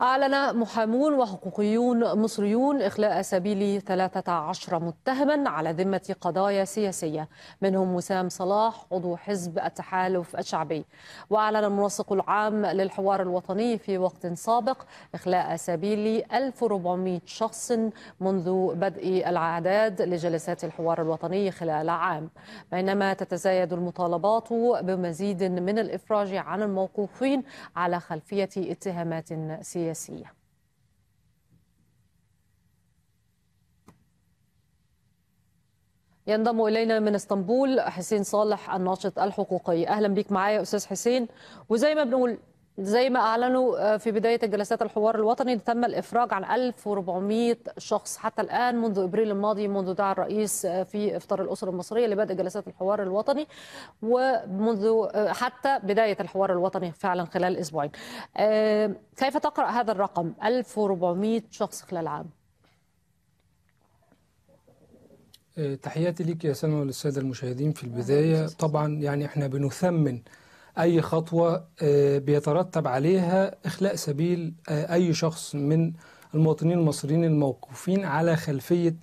أعلن محامون وحقوقيون مصريون إخلاء سبيل 13 متهما على ذمة قضايا سياسية منهم وسام صلاح عضو حزب التحالف الشعبي وأعلن المنسق العام للحوار الوطني في وقت سابق إخلاء سبيل 1400 شخص منذ بدء الأعداد لجلسات الحوار الوطني خلال عام بينما تتزايد المطالبات بمزيد من الإفراج عن الموقوفين على خلفية اتهامات سياسية السياسية ينضم الينا من اسطنبول حسين صالح الناشط الحقوقي اهلا بيك معايا استاذ حسين وزي ما بنقول زي ما اعلنوا آه، في بدايه جلسات الحوار الوطني تم الافراج عن 1400 شخص حتى الان منذ ابريل الماضي منذ دعا الرئيس آه، في افطار الاسر المصريه لبدء جلسات الحوار الوطني ومنذ آه، حتى بدايه الحوار الوطني فعلا خلال اسبوعين. كيف تقرا هذا الرقم 1400 شخص خلال عام؟ تحياتي لك يا سنة للساده المشاهدين في البدايه طبعا يعني احنا بنثمن أي خطوة آه، بيترتب عليها إخلاء سبيل آه، أي شخص من المواطنين المصريين الموقوفين على خلفية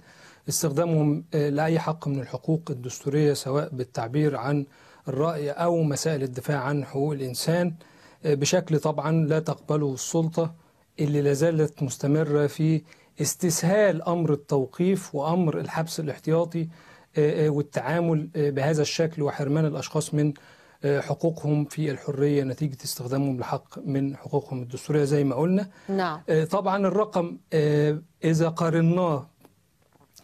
استخدامهم آه، لأي حق من الحقوق الدستورية سواء بالتعبير عن الرأي أو مسائل الدفاع عن حقوق الإنسان بشكل طبعا لا تقبله السلطة اللي لازالت مستمرة في استسهال أمر التوقيف وأمر الحبس الاحتياطي والتعامل بهذا الشكل وحرمان الأشخاص من حقوقهم في الحرية نتيجة استخدامهم لحق من حقوقهم الدستورية زي ما قلنا نعم. آه، طبعا الرقم آه، إذا قارناه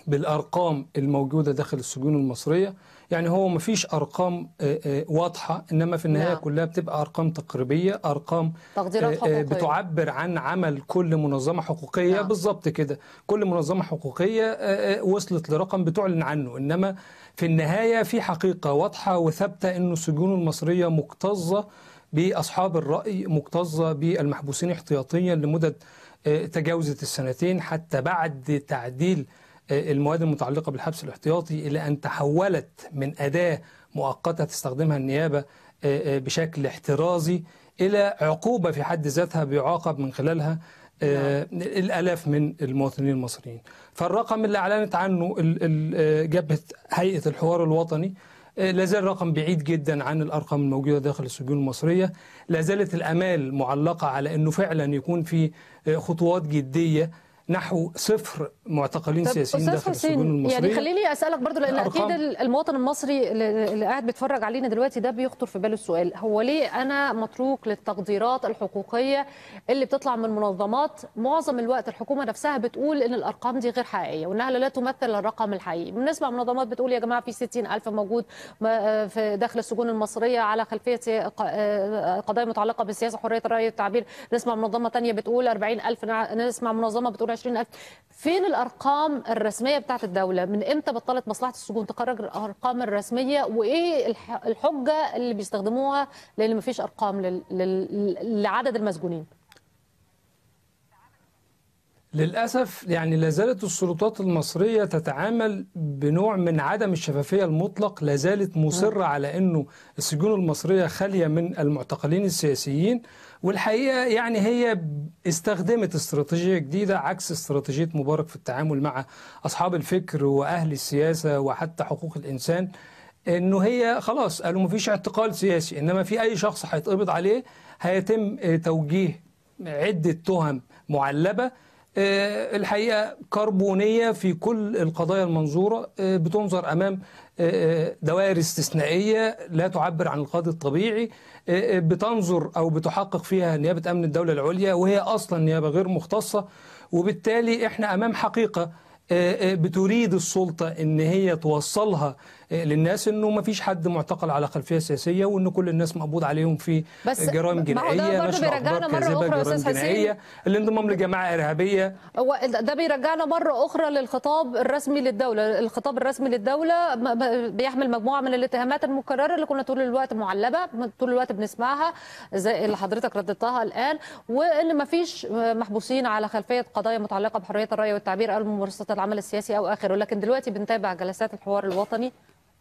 بالأرقام الموجودة داخل السجون المصرية يعني هو مفيش ارقام آه، آه، واضحه انما في النهايه نعم. كلها بتبقى ارقام تقريبيه ارقام تقديرات آه، حقوقيه بتعبر عن عمل كل منظمه حقوقيه نعم. بالظبط كده كل منظمه حقوقيه وصلت لرقم بتعلن عنه انما في النهايه في حقيقه واضحه وثابته انه السجون المصريه مكتظه باصحاب الراي مكتظه بالمحبوسين احتياطيا لمدد تجاوزت السنتين حتى بعد تعديل المواد المتعلقة بالحبس الاحتياطي إلى أن تحولت من أداة مؤقتة تستخدمها النيابة آه، آه، بشكل احترازي إلى عقوبة في حد ذاتها بيعاقب من خلالها آه، نعم. الألاف من المواطنين المصريين فالرقم اللي أعلنت عنه جبهة هيئة الحوار الوطني لازال رقم بعيد جدا عن الارقام الموجوده داخل السجون المصريه لازالت الامال معلقه على انه فعلا يكون في خطوات جديه نحو صفر معتقلين سياسيين داخل السجون المصريه يعني خليني اسالك برضو لان اكيد المواطن المصري اللي قاعد بيتفرج علينا دلوقتي ده بيخطر في باله السؤال هو ليه انا متروك للتقديرات الحقوقيه اللي بتطلع من منظمات معظم الوقت الحكومه نفسها بتقول ان الارقام دي غير حقيقيه وانها لا تمثل الرقم الحقيقي بنسمع منظمات بتقول يا جماعه في 60000 موجود آه، في داخل السجون المصريه على خلفيه آه، آه، قضايا متعلقه بالسياسه حريه الراي والتعبير نسمع منظمه ثانيه بتقول 40000 نسمع منظمه بتقول 20000 فين الارقام الرسميه بتاعت الدوله من امتى بطلت مصلحه السجون تخرج الارقام الرسميه وايه الحجه اللي بيستخدموها لان ما فيش ارقام لعدد المسجونين للأسف يعني لازالت السلطات المصرية تتعامل بنوع من عدم الشفافية المطلق لازالت مصرة نعم. على أنه السجون المصرية خالية من المعتقلين السياسيين والحقيقة يعني هي استخدمت استراتيجية جديدة عكس استراتيجية مبارك في التعامل مع أصحاب الفكر وأهل السياسة وحتى حقوق الإنسان انه هي خلاص قالوا مفيش اعتقال سياسي انما في اي شخص هيتقبض عليه هيتم توجيه عده تهم معلبه آه، الحقيقة كربونية في كل القضايا المنظورة آه، بتنظر أمام آه، دوائر استثنائية لا تعبر عن القاضي الطبيعي بتنظر أو بتحقق فيها نيابة أمن الدولة العليا وهي أصلا نيابة غير مختصة وبالتالي إحنا أمام حقيقة بتريد السلطة إن هي توصلها للناس انه ما فيش حد معتقل على خلفيه سياسيه وان كل الناس مقبوض عليهم في بس جرائم جنائيه بس ده برضه بيرجعنا مره اخرى جرائم جنائيه الانضمام لجماعه ارهابيه هو ده بيرجعنا مره اخرى للخطاب الرسمي للدوله الخطاب الرسمي للدوله بيحمل مجموعه من الاتهامات المكرره اللي كنا طول الوقت معلبه طول الوقت بنسمعها زي اللي حضرتك رددتها الان وان ما فيش محبوسين على خلفيه قضايا متعلقه بحريه الراي والتعبير او ممارسه العمل السياسي او اخره لكن دلوقتي بنتابع جلسات الحوار الوطني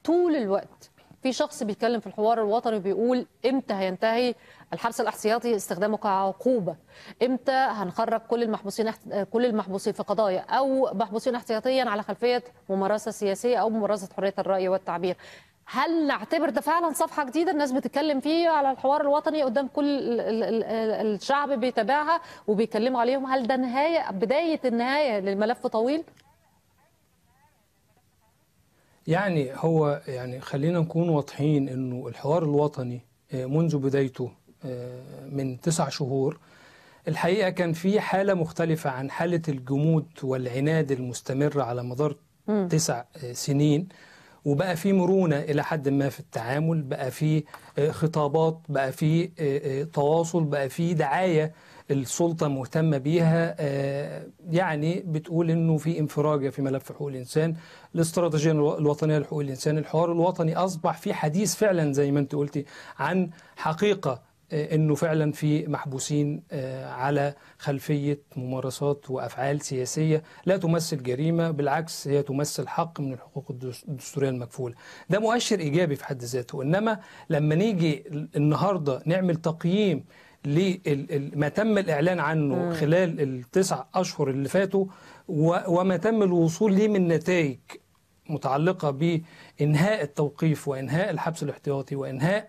طول الوقت في شخص بيتكلم في الحوار الوطني بيقول امتى هينتهي الحبس الاحتياطي استخدامه كعقوبه امتى هنخرج كل المحبوسين كل المحبوسين في قضايا او محبوسين احتياطيا على خلفيه ممارسه سياسيه او ممارسه حريه الراي والتعبير هل نعتبر ده فعلا صفحه جديده الناس بتتكلم فيه على الحوار الوطني قدام كل الشعب بيتابعها وبيكلموا عليهم هل ده نهايه بدايه النهايه للملف طويل يعني هو يعني خلينا نكون واضحين انه الحوار الوطني آه، منذ بدايته آه، من تسع شهور الحقيقه كان في حاله مختلفه عن حاله الجمود والعناد المستمر على مدار تسع آه، سنين وبقى في مرونه الى حد ما في التعامل بقى في آه، خطابات بقى في آه، آه، تواصل بقى في دعايه السلطه مهتمه بيها يعني بتقول انه في انفراجه في ملف حقوق الانسان الاستراتيجيه الوطنيه لحقوق الانسان الحوار الوطني اصبح في حديث فعلا زي ما انت قلتي عن حقيقه آه، انه فعلا في محبوسين آه، على خلفيه ممارسات وافعال سياسيه لا تمثل جريمه بالعكس هي تمثل حق من الحقوق الدستوريه المكفوله ده مؤشر ايجابي في حد ذاته انما لما نيجي النهارده نعمل تقييم لما تم الإعلان عنه خلال التسع أشهر اللي فاتوا وما تم الوصول ليه من نتائج متعلقة بإنهاء التوقيف وإنهاء الحبس الاحتياطي وإنهاء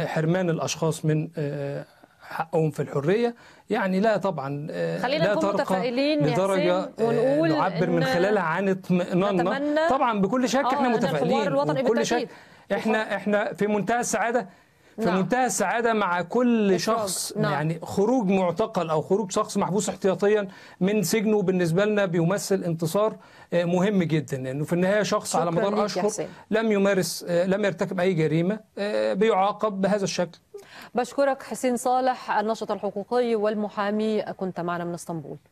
حرمان الاشخاص من آه، حقهم في الحريه يعني لا طبعا آه، خلينا نكون متفائلين لدرجه آه، ونقول نعبر من خلالها عن اطمئناننا طبعا بكل شك احنا متفائلين بكل شك احنا احنا في منتهى السعاده في نعم. منتهى السعادة مع كل شخص نعم. يعني خروج معتقل أو خروج شخص محبوس احتياطيا من سجنه بالنسبة لنا بيمثل انتصار مهم جدا لانه في النهايه شخص على مدار اشهر لم يمارس لم يرتكب اي جريمه آه، بيعاقب بهذا الشكل بشكرك حسين صالح الناشط الحقوقي والمحامي كنت معنا من اسطنبول